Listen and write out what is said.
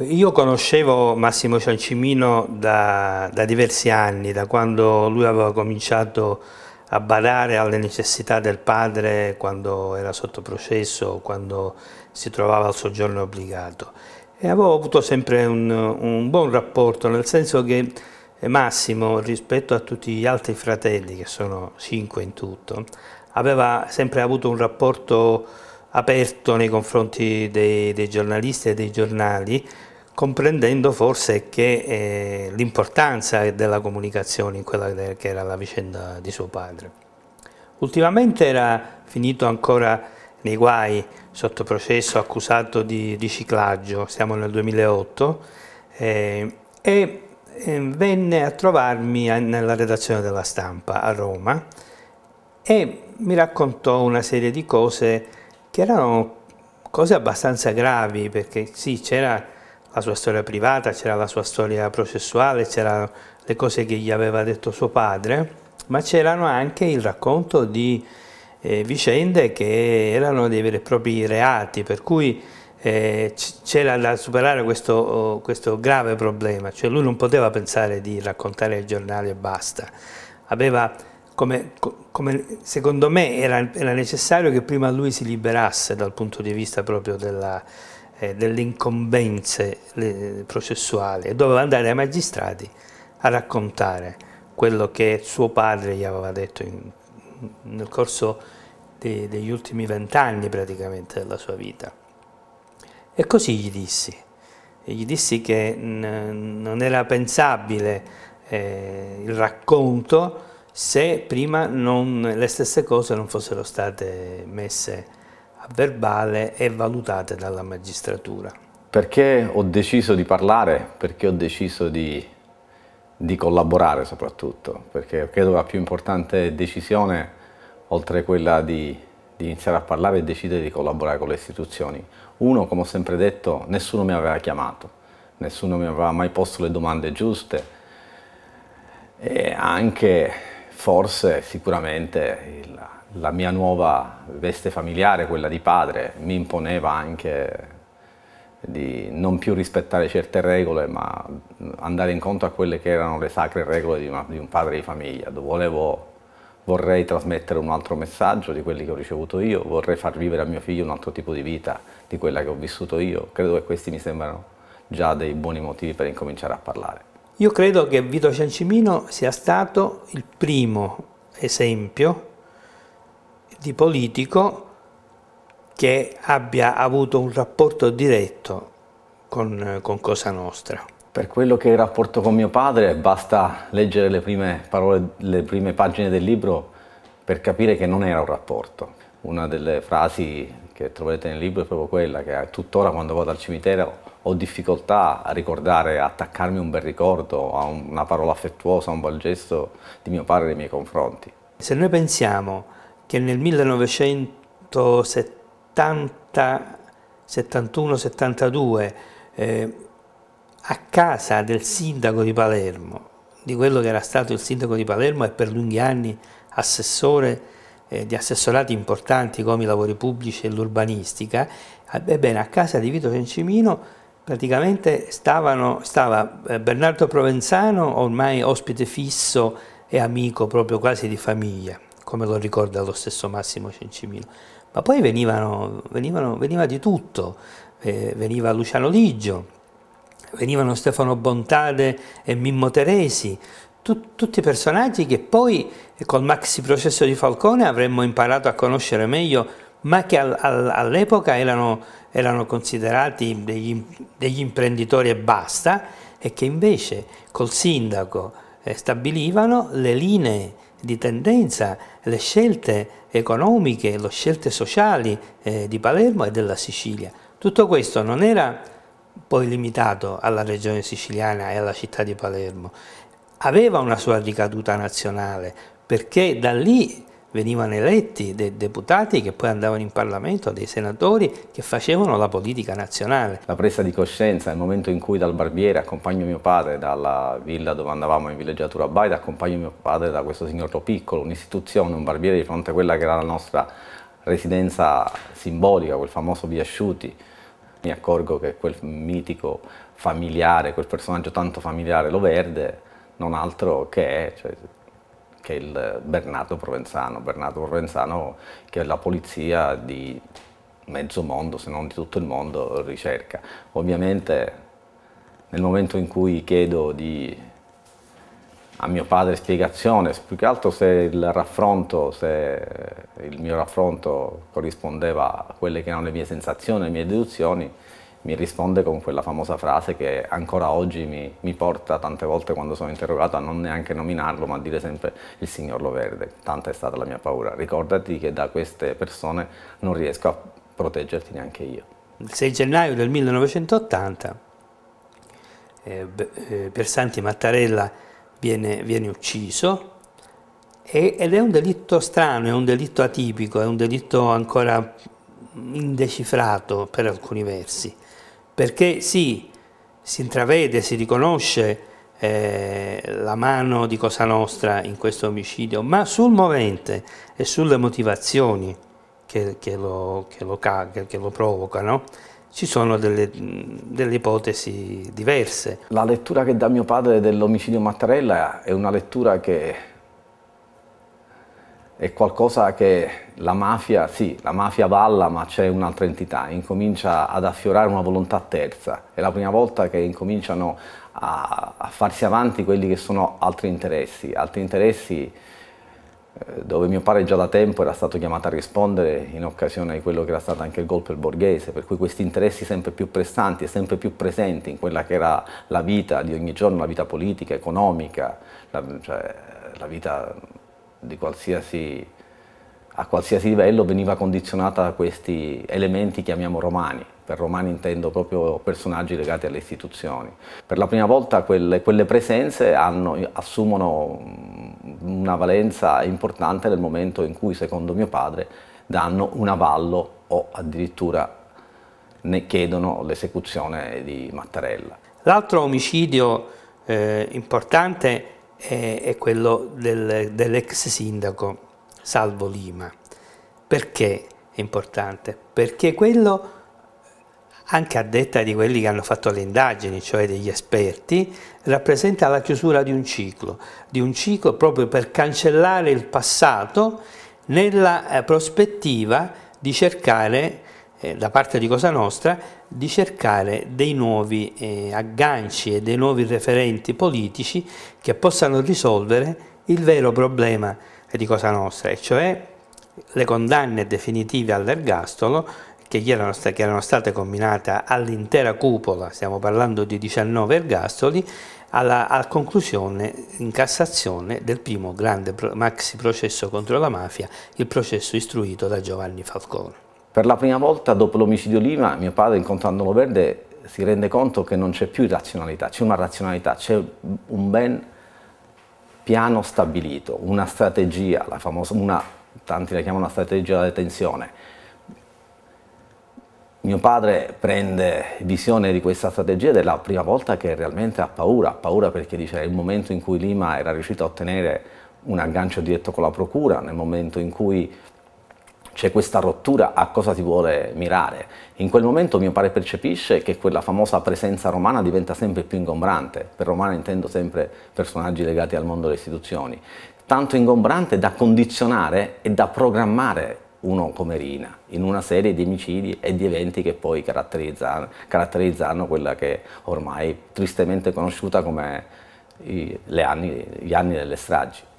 Io conoscevo Massimo Ciancimino da, da, diversi anni, da quando lui aveva cominciato a badare alle necessità del padre quando era sotto processo, quando si trovava al soggiorno obbligato. E avevo avuto sempre un, un buon rapporto, nel senso che Massimo, rispetto a tutti gli altri fratelli, che sono cinque in tutto, aveva sempre avuto un rapporto aperto nei confronti dei, dei giornalisti e dei giornali, comprendendo forse eh, l'importanza della comunicazione in quella che era la vicenda di suo padre. Ultimamente era finito ancora nei guai sotto processo accusato di riciclaggio, siamo nel 2008, eh, e eh, venne a trovarmi nella redazione della stampa a Roma e mi raccontò una serie di cose che erano cose abbastanza gravi, perché sì, c'era la sua storia privata, c'era la sua storia processuale, c'erano le cose che gli aveva detto suo padre, ma c'erano anche il racconto di eh, vicende che erano dei veri e propri reati, per cui eh, c'era da superare questo, questo, grave problema, cioè lui non poteva pensare di raccontare il giornale e basta, aveva come, come secondo me era, era, necessario che prima lui si liberasse dal punto di vista proprio della, eh, delle incombenze le, processuali e doveva andare ai magistrati a raccontare quello che suo padre gli aveva detto in, nel corso de, degli ultimi vent'anni praticamente della sua vita. E così gli dissi, e gli dissi che non era pensabile eh, il racconto se prima non, le stesse cose non fossero state messe a verbale e valutate dalla magistratura. Perché ho deciso di parlare, perché ho deciso di, di collaborare soprattutto, perché credo la più importante decisione, oltre a quella di, di iniziare a parlare, è decidere di collaborare con le istituzioni. Uno, come ho sempre detto, nessuno mi aveva chiamato, nessuno mi aveva mai posto le domande giuste e anche forse sicuramente il, la mia nuova veste familiare, quella di padre, mi imponeva anche di non più rispettare certe regole, ma andare incontro a quelle che erano le sacre regole di, una, di un padre di famiglia. Volevo, vorrei trasmettere un altro messaggio di quelli che ho ricevuto io, vorrei far vivere a mio figlio un altro tipo di vita di quella che ho vissuto io. Credo che questi mi sembrano già dei buoni motivi per incominciare a parlare. Io credo che Vito Ciancimino sia stato il primo esempio di politico che abbia avuto un rapporto diretto con, con, Cosa Nostra. Per quello che è il rapporto con mio padre, basta leggere le prime, parole, le prime pagine del libro per capire che non era un rapporto. Una delle frasi che troverete nel libro è proprio quella che tuttora quando vado al cimitero ho difficoltà a ricordare, a attaccarmi un bel ricordo, a una parola affettuosa, a un bel gesto di mio padre nei miei confronti. Se noi pensiamo che nel 1970, 71, 72 eh, a casa del sindaco di Palermo, di quello che era stato il sindaco di Palermo e per lunghi anni assessore eh, di assessorati importanti come i lavori pubblici e l'urbanistica, ebbene eh, a casa di Vito Cencimino praticamente stavano, stava eh, Bernardo Provenzano, ormai ospite fisso e amico proprio quasi di famiglia, come lo ricorda lo stesso Massimo Cencimino. Ma poi venivano, venivano, veniva di tutto, eh, veniva Luciano Liggio, venivano Stefano Bontade e Mimmo Teresi, tut, tutti personaggi che poi eh, col maxi processo di Falcone avremmo imparato a conoscere meglio ma che al, al, all'epoca erano, erano, considerati degli, degli imprenditori e basta, e che invece col sindaco eh, stabilivano le linee di tendenza, le scelte economiche, le scelte sociali eh, di Palermo e della Sicilia. Tutto questo non era poi limitato alla regione siciliana e alla città di Palermo, aveva una sua ricaduta nazionale, perché da lì venivano eletti dei deputati che poi andavano in Parlamento, dei senatori che facevano la politica nazionale. La presa di coscienza il momento in cui dal barbiere accompagno mio padre dalla villa dove andavamo in villeggiatura Baida, accompagno mio padre da questo signor Piccolo, un'istituzione, un barbiere di fronte a quella che era la nostra residenza simbolica, quel famoso Via mi accorgo che quel mitico familiare, quel personaggio tanto familiare, lo verde, non altro che è, cioè, che è il Bernardo Provenzano. Bernardo Provenzano che la polizia di mezzo mondo, se non di tutto il mondo, ricerca. Ovviamente nel momento in cui chiedo di, a mio padre spiegazione, più che altro se il raffronto, se il mio raffronto corrispondeva a quelle che erano le mie sensazioni, le mie deduzioni, mi risponde con quella famosa frase che ancora oggi mi, mi, porta tante volte quando sono interrogato a non neanche nominarlo, ma a dire sempre il Signor Loverde. Tanta è stata la mia paura. Ricordati che da queste persone non riesco a proteggerti neanche io. Il 6 gennaio del 1980 eh, eh, Mattarella viene, viene ucciso e, ed è un delitto strano, è un delitto atipico, è un delitto ancora indecifrato per alcuni versi perché sì, si intravede, si riconosce eh, la mano di Cosa Nostra in questo omicidio, ma sul movente e sulle motivazioni che, che, lo, che, lo, che lo, provocano, ci sono delle, delle, ipotesi diverse. La lettura che dà mio padre dell'omicidio Mattarella è una lettura che è qualcosa che la mafia, sì, la mafia balla ma c'è un'altra entità, incomincia ad affiorare una volontà terza, è la prima volta che incominciano a, a farsi avanti quelli che sono altri interessi, altri interessi eh, dove mio padre già da tempo era stato chiamato a rispondere in occasione di quello che era stato anche il golpe Borghese, per cui questi interessi sempre più prestanti e sempre più presenti in quella che era la vita di ogni giorno, la vita politica, economica, la, cioè, la vita qualsiasi, a qualsiasi livello veniva condizionata da questi elementi chiamiamo romani. Per romani intendo proprio personaggi legati alle istituzioni. Per la prima volta quelle, quelle presenze hanno, assumono mm, una valenza importante nel momento in cui, secondo mio padre, danno un avallo o addirittura ne chiedono l'esecuzione di Mattarella. L'altro omicidio eh, importante è, è quello del, dell'ex sindaco Salvo Lima. Perché è importante? Perché quello, anche a detta di quelli che hanno fatto le indagini, cioè degli esperti, rappresenta la chiusura di un ciclo, di un ciclo proprio per cancellare il passato nella eh, prospettiva di cercare eh, da parte di Cosa Nostra di cercare dei nuovi eh, agganci e dei nuovi referenti politici che possano risolvere il vero problema di Cosa Nostra, e cioè le condanne definitive all'ergastolo che, erano, che erano state combinate all'intera cupola, stiamo parlando di 19 ergastoli, alla, alla, conclusione in Cassazione del primo grande maxi processo contro la mafia, il processo istruito da Giovanni Falcone. Per la prima volta dopo l'omicidio Lima, mio padre incontrandolo verde si rende conto che non c'è più razionalità, c'è una razionalità, c'è un ben piano stabilito, una strategia, la famosa, una, tanti la chiamano strategia della detenzione. Mio padre prende visione di questa strategia ed è la prima volta che realmente ha paura, ha paura perché dice il momento in cui Lima era riuscito a ottenere un aggancio diretto con la procura, nel momento in cui c'è questa rottura, a cosa si vuole mirare? In quel momento mio padre percepisce che quella famosa presenza romana diventa sempre più ingombrante, per romana intendo sempre personaggi legati al mondo delle istituzioni, tanto ingombrante da condizionare e da programmare uno come Rina in una serie di omicidi e di eventi che poi caratterizzano, caratterizzano quella che ormai tristemente conosciuta come i, anni, gli anni delle stragi.